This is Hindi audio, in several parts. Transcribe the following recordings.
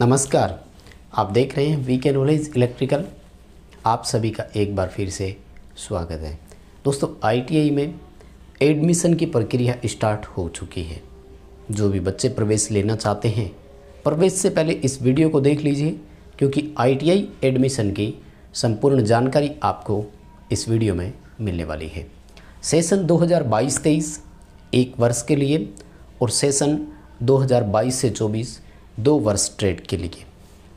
नमस्कार आप देख रहे हैं वी के नॉलेज इलेक्ट्रिकल आप सभी का एक बार फिर से स्वागत है दोस्तों आईटीआई में एडमिशन की प्रक्रिया स्टार्ट हो चुकी है जो भी बच्चे प्रवेश लेना चाहते हैं प्रवेश से पहले इस वीडियो को देख लीजिए क्योंकि आईटीआई एडमिशन की संपूर्ण जानकारी आपको इस वीडियो में मिलने वाली है सेशन 2022-23 एक वर्ष के लिए और सेशन 2022 से 24 दो वर्ष ट्रेड के लिए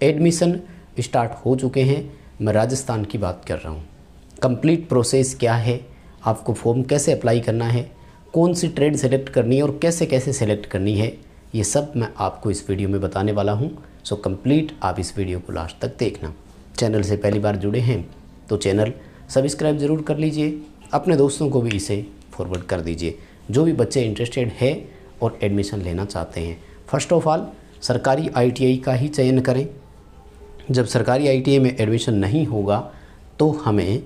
एडमिशन स्टार्ट हो चुके हैं मैं राजस्थान की बात कर रहा हूँ कंप्लीट प्रोसेस क्या है आपको फॉर्म कैसे अप्लाई करना है कौन सी ट्रेड सेलेक्ट करनी है और कैसे कैसे सेलेक्ट करनी है ये सब मैं आपको इस वीडियो में बताने वाला हूँ सो कंप्लीट आप इस वीडियो को लास्ट तक देखना चैनल से पहली बार जुड़े हैं तो चैनल सब्सक्राइब ज़रूर कर लीजिए अपने दोस्तों को भी इसे फॉरवर्ड कर दीजिए जो भी बच्चे इंटरेस्टेड है और एडमिशन लेना चाहते हैं फर्स्ट ऑफ ऑल सरकारी आईटीआई का ही चयन करें जब सरकारी आईटीआई में एडमिशन नहीं होगा तो हमें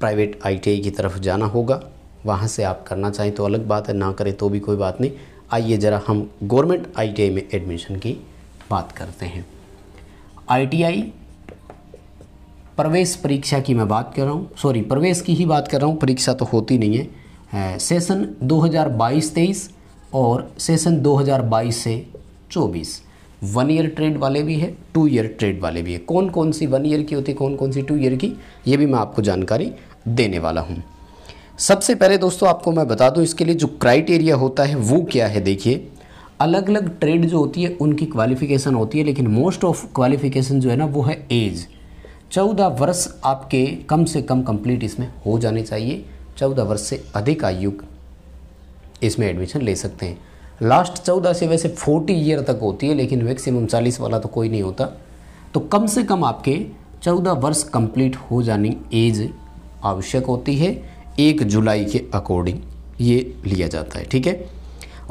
प्राइवेट आईटीआई की तरफ जाना होगा वहाँ से आप करना चाहें तो अलग बात है ना करें तो भी कोई बात नहीं आइए ज़रा हम गवर्नमेंट आईटीआई में एडमिशन की बात करते हैं आईटीआई प्रवेश परीक्षा की मैं बात कर रहा हूँ सॉरी प्रवेश की ही बात कर रहा हूँ परीक्षा तो होती नहीं है सेशन 2022-23 और सेशन 2022 से चौबीस वन ईयर ट्रेड वाले भी है टू ईयर ट्रेड वाले भी है कौन कौन सी वन ईयर की होती है कौन कौन सी टू ईयर की ये भी मैं आपको जानकारी देने वाला हूँ सबसे पहले दोस्तों आपको मैं बता दूँ इसके लिए जो क्राइटेरिया होता है वो क्या है देखिए अलग अलग ट्रेड जो होती है उनकी क्वालिफ़िकेशन होती है लेकिन मोस्ट ऑफ क्वालिफ़िकेशन जो है ना वो है एज चौदह वर्ष आपके कम से कम कंप्लीट इसमें हो जाने चाहिए चौदह वर्ष से अधिक आयु इसमें एडमिशन ले सकते हैं लास्ट चौदह से वैसे फोर्टी ईयर तक होती है लेकिन मैक्सिमम चालीस वाला तो कोई नहीं होता तो कम से कम आपके चौदह वर्ष कंप्लीट हो जानी एज आवश्यक होती है एक जुलाई के अकॉर्डिंग ये लिया जाता है ठीक है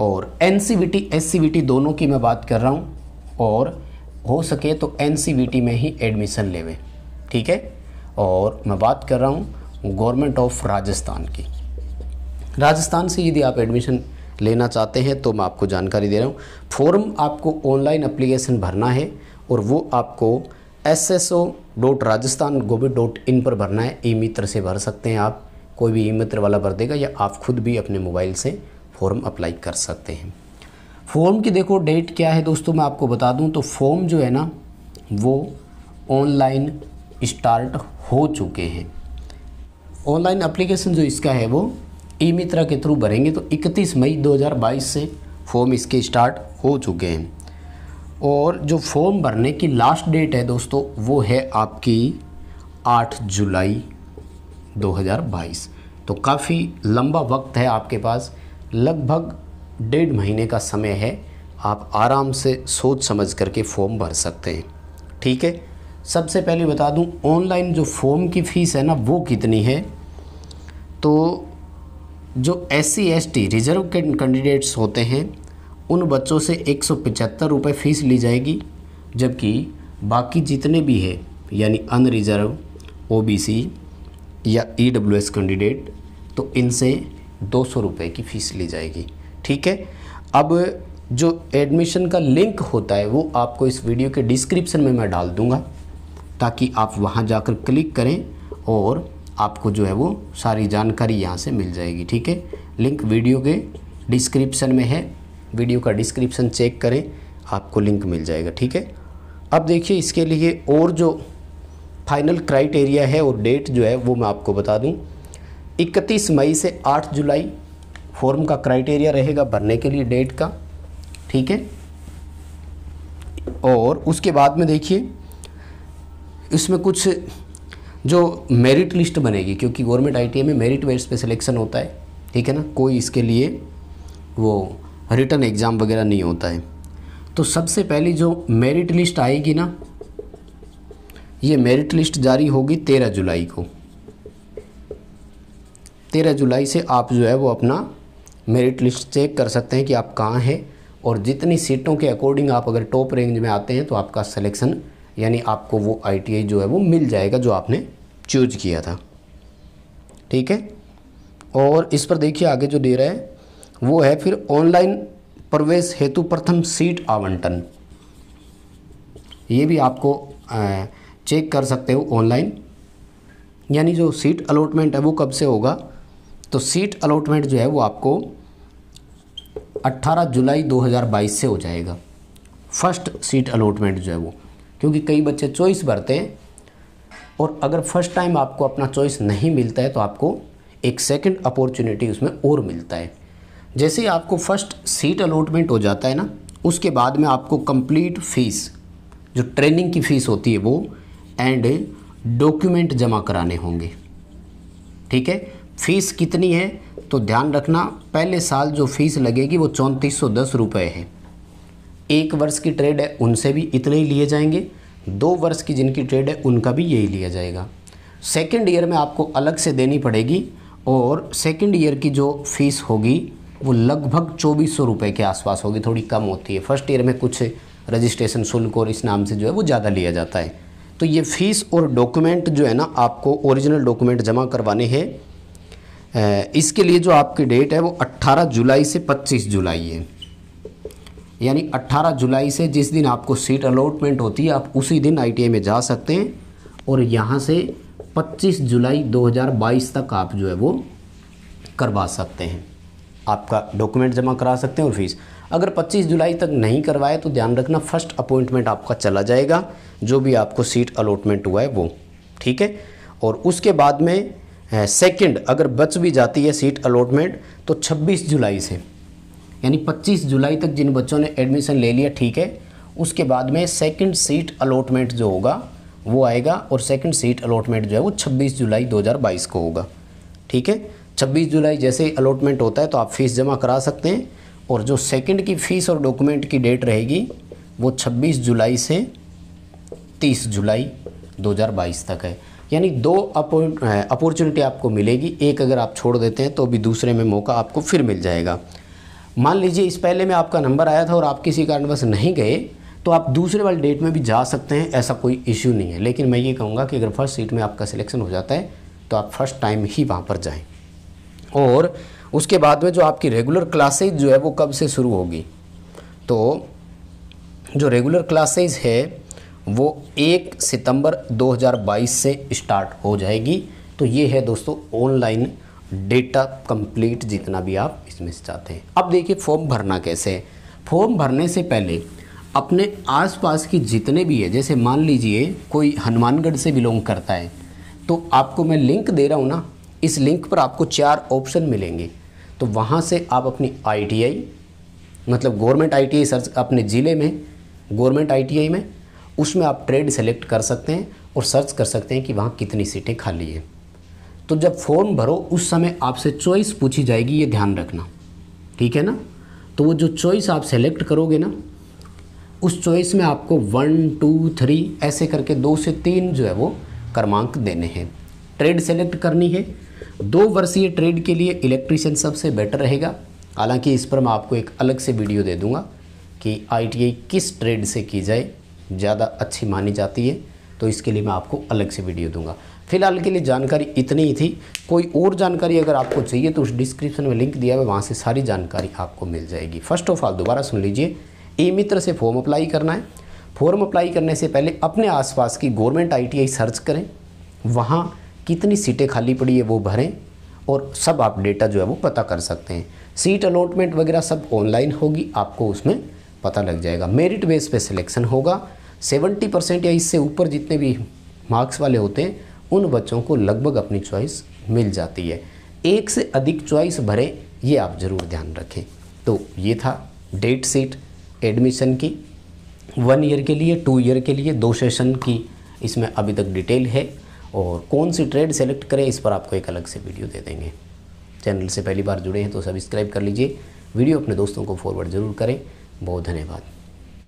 और एन सी दोनों की मैं बात कर रहा हूँ और हो सके तो एन में ही एडमिशन लेवें ठीक है और मैं बात कर रहा हूँ गवर्नमेंट ऑफ राजस्थान की राजस्थान से यदि आप एडमिशन लेना चाहते हैं तो मैं आपको जानकारी दे रहा हूँ फॉर्म आपको ऑनलाइन अप्लीकेशन भरना है और वो आपको S S O dot Rajasthan gov dot in पर भरना है ई मित्र से भर सकते हैं आप कोई भी ई मित्र वाला भर देगा या आप खुद भी अपने मोबाइल से फॉर्म अप्लाई कर सकते हैं फॉर्म की देखो डेट क्या है दोस्तों मैं आपको बता दूं तो फॉर्म जो है ना वो ऑनलाइन स्टार्ट हो चुके हैं ऑनलाइन एप्लीकेशन जो इसका है वो ई मित्रा के थ्रू भरेंगे तो 31 मई 2022 से फॉर्म इसके स्टार्ट हो चुके हैं और जो फॉर्म भरने की लास्ट डेट है दोस्तों वो है आपकी 8 जुलाई 2022 तो काफ़ी लंबा वक्त है आपके पास लगभग डेढ़ महीने का समय है आप आराम से सोच समझ करके फॉर्म भर सकते हैं ठीक है सबसे पहले बता दूं ऑनलाइन जो फॉर्म की फ़ीस है ना वो कितनी है तो जो S C S T reserve candidates होते हैं उन बच्चों से एक सौ पचहत्तर रुपये फ़ीस ली जाएगी जबकि बाकी जितने भी हैं यानी अनरिजर्व ओ बी सी या ई डब्ल्यू एस कैंडिडेट तो इनसे दो सौ रुपये की फ़ीस ली जाएगी ठीक है अब जो एडमिशन का लिंक होता है वो आपको इस वीडियो के डिस्क्रिप्शन में मैं डाल दूँगा ताकि आप वहाँ जाकर क्लिक करें और आपको जो है वो सारी जानकारी यहाँ से मिल जाएगी ठीक है लिंक वीडियो के डिस्क्रिप्शन में है वीडियो का डिस्क्रिप्शन चेक करें आपको लिंक मिल जाएगा ठीक है अब देखिए इसके लिए और जो फाइनल क्राइटेरिया है और डेट जो है वो मैं आपको बता दूं 31 मई से 8 जुलाई फॉर्म का क्राइटेरिया रहेगा भरने के लिए डेट का ठीक है और उसके बाद में देखिए इसमें कुछ जो मेरिट लिस्ट बनेगी क्योंकि गवर्नमेंट आईटीआई में मेरिट बेस पे सिलेक्शन होता है ठीक है ना कोई इसके लिए वो रिटर्न एग्ज़ाम वगैरह नहीं होता है तो सबसे पहली जो मेरिट लिस्ट आएगी ना ये मेरिट लिस्ट जारी होगी तेरह जुलाई को तेरह जुलाई से आप जो है वो अपना मेरिट लिस्ट चेक कर सकते हैं कि आप कहाँ हैं और जितनी सीटों के अकॉर्डिंग आप अगर टॉप रेंज में आते हैं तो आपका सिलेक्शन यानी आपको वो आई जो है वो मिल जाएगा जो आपने चूज किया था ठीक है और इस पर देखिए आगे जो दे रहा है वो है फिर ऑनलाइन प्रवेश हेतु प्रथम सीट आवंटन ये भी आपको चेक कर सकते हो ऑनलाइन यानी जो सीट अलॉटमेंट है वो कब से होगा तो सीट अलॉटमेंट जो है वो आपको 18 जुलाई 2022 से हो जाएगा फर्स्ट सीट अलॉटमेंट जो है वो क्योंकि कई बच्चे चॉइस भरते हैं और अगर फर्स्ट टाइम आपको अपना चॉइस नहीं मिलता है तो आपको एक सेकंड अपॉर्चुनिटी उसमें और मिलता है जैसे ही आपको फर्स्ट सीट अलॉटमेंट हो जाता है ना उसके बाद में आपको कंप्लीट फीस जो ट्रेनिंग की फ़ीस होती है वो एंड डॉक्यूमेंट जमा कराने होंगे ठीक है फ़ीस कितनी है तो ध्यान रखना पहले साल जो फ़ीस लगेगी वो चौंतीस सौ दस रुपये है एक वर्ष की ट्रेड है उनसे भी इतने ही लिए जाएंगे दो वर्ष की जिनकी ट्रेड है उनका भी यही लिया जाएगा सेकेंड ईयर में आपको अलग से देनी पड़ेगी और सेकेंड ईयर की जो फीस होगी वो लगभग चौबीस सौ रुपये के आसपास होगी थोड़ी कम होती है फर्स्ट ईयर में कुछ रजिस्ट्रेशन शुल्क और इस नाम से जो है वो ज़्यादा लिया जाता है तो ये फ़ीस और डॉक्यूमेंट जो है ना आपको ओरिजिनल डॉक्यूमेंट जमा करवाने हैं इसके लिए जो आपकी डेट है वो 18 जुलाई से 25 जुलाई है यानी 18 जुलाई से जिस दिन आपको सीट अलॉटमेंट होती है आप उसी दिन आई में जा सकते हैं और यहाँ से 25 जुलाई 2022 तक आप जो है वो करवा सकते हैं आपका डॉक्यूमेंट जमा करा सकते हैं और फीस अगर 25 जुलाई तक नहीं करवाए तो ध्यान रखना फर्स्ट अपॉइंटमेंट आपका चला जाएगा जो भी आपको सीट अलॉटमेंट हुआ है वो ठीक है और उसके बाद में सेकंड अगर बच भी जाती है सीट अलॉटमेंट तो 26 जुलाई से यानी 25 जुलाई तक जिन बच्चों ने एडमिशन ले लिया ठीक है उसके बाद में सेकंड सीट अलॉटमेंट जो होगा वो आएगा और सेकंड सीट अलॉटमेंट जो है वो 26 जुलाई 2022 को होगा ठीक है 26 जुलाई जैसे अलॉटमेंट होता है तो आप फीस जमा करा सकते हैं और जो सेकंड की फ़ीस और डॉक्यूमेंट की डेट रहेगी वो 26 जुलाई से 30 जुलाई 2022 तक है यानी दो अपॉर्चुनिटी आपको मिलेगी एक अगर आप छोड़ देते हैं तो अभी दूसरे में मौका आपको फिर मिल जाएगा मान लीजिए इस पहले में आपका नंबर आया था और आप किसी कारणवश नहीं गए तो आप दूसरे वाले डेट में भी जा सकते हैं ऐसा कोई इश्यू नहीं है लेकिन मैं ये कहूँगा कि अगर फर्स्ट सीट में आपका सिलेक्शन हो जाता है तो आप फर्स्ट टाइम ही वहाँ पर जाएँ और उसके बाद में जो आपकी रेगुलर क्लासेज जो है वो कब से शुरू होगी तो जो रेगुलर क्लासेज है वो एक सितंबर 2022 से स्टार्ट हो जाएगी तो ये है दोस्तों ऑनलाइन डेटा कंप्लीट जितना भी आप इसमें से चाहते हैं अब देखिए फॉर्म भरना कैसे है फॉर्म भरने से पहले अपने आसपास की जितने भी है जैसे मान लीजिए कोई हनुमानगढ़ से बिलोंग करता है तो आपको मैं लिंक दे रहा हूँ ना इस लिंक पर आपको चार ऑप्शन मिलेंगे तो वहाँ से आप अपनी आईटीआई मतलब गवर्नमेंट आईटीआई सर्च अपने ज़िले में गवर्नमेंट आईटीआई में उसमें आप ट्रेड सेलेक्ट कर सकते हैं और सर्च कर सकते हैं कि वहाँ कितनी सीटें खाली हैं तो जब फॉर्म भरो उस समय आपसे चॉइस पूछी जाएगी ये ध्यान रखना ठीक है ना तो वो जो चॉइस आप सेलेक्ट करोगे ना उस चॉइस में आपको वन टू थ्री ऐसे करके दो से तीन जो है वो क्रमांक देने हैं ट्रेड सेलेक्ट करनी है दो वर्षीय ट्रेड के लिए इलेक्ट्रिशियन सबसे बेटर रहेगा हालांकि इस पर मैं आपको एक अलग से वीडियो दे दूंगा कि आईटीआई किस ट्रेड से की जाए ज़्यादा अच्छी मानी जाती है तो इसके लिए मैं आपको अलग से वीडियो दूंगा फिलहाल के लिए जानकारी इतनी ही थी कोई और जानकारी अगर आपको चाहिए तो उस डिस्क्रिप्शन में लिंक दिया है वहाँ से सारी जानकारी आपको मिल जाएगी फर्स्ट ऑफ ऑल दोबारा सुन लीजिए ई मित्र से फॉर्म अप्लाई करना है फॉर्म अप्लाई करने से पहले अपने आसपास की गवर्नमेंट आईटीआई सर्च करें वहाँ कितनी सीटें खाली पड़ी है वो भरें और सब आप डेटा जो है वो पता कर सकते हैं सीट अलॉटमेंट वगैरह सब ऑनलाइन होगी आपको उसमें पता लग जाएगा मेरिट बेस पे सिलेक्शन होगा 70 परसेंट या इससे ऊपर जितने भी मार्क्स वाले होते हैं उन बच्चों को लगभग अपनी चॉइस मिल जाती है एक से अधिक चॉइस भरें ये आप ज़रूर ध्यान रखें तो ये था डेट सीट एडमिशन की वन ईयर के लिए टू ईयर के लिए दो सेशन की इसमें अभी तक डिटेल है और कौन सी ट्रेड सेलेक्ट करें इस पर आपको एक अलग से वीडियो दे देंगे चैनल से पहली बार जुड़े हैं तो सब्सक्राइब कर लीजिए वीडियो अपने दोस्तों को फॉरवर्ड ज़रूर करें बहुत धन्यवाद